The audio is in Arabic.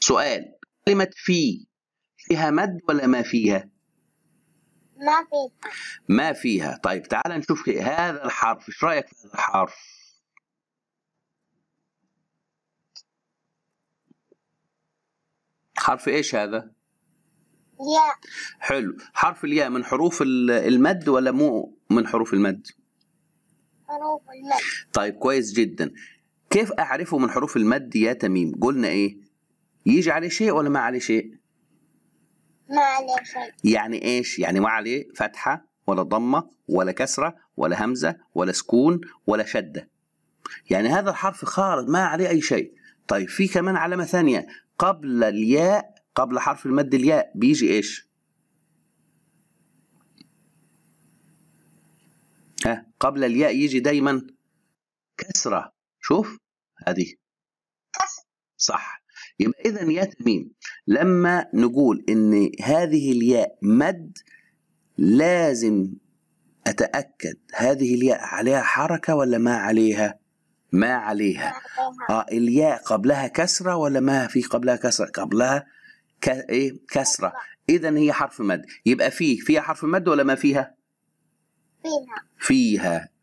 سؤال كلمة في فيها مد ولا ما فيها؟ ما فيها ما فيها طيب تعال نشوف هذا الحرف ايش رأيك في هذا الحرف؟ حرف ايش هذا؟ ياء حلو حرف الياء من حروف المد ولا مو من حروف المد؟ حروف المد طيب كويس جدا كيف أعرفه من حروف المد يا تميم قلنا إيه يجي عليه شيء ولا ما عليه شيء ما عليه شيء يعني إيش يعني ما عليه فتحة ولا ضمة ولا كسرة ولا همزة ولا سكون ولا شدة يعني هذا الحرف خالص ما عليه أي شيء طيب في كمان علامة ثانية قبل الياء قبل حرف المد الياء بيجي إيش ها قبل الياء يجي دايما كسرة شوف هذه صح يبقى اذا يا تميم لما نقول ان هذه الياء مد لازم اتاكد هذه الياء عليها حركه ولا ما عليها ما عليها اه الياء قبلها كسره ولا ما في قبلها كسره قبلها ك... ايه كسره اذا هي حرف مد يبقى فيه فيها حرف مد ولا ما فيها فيها فيها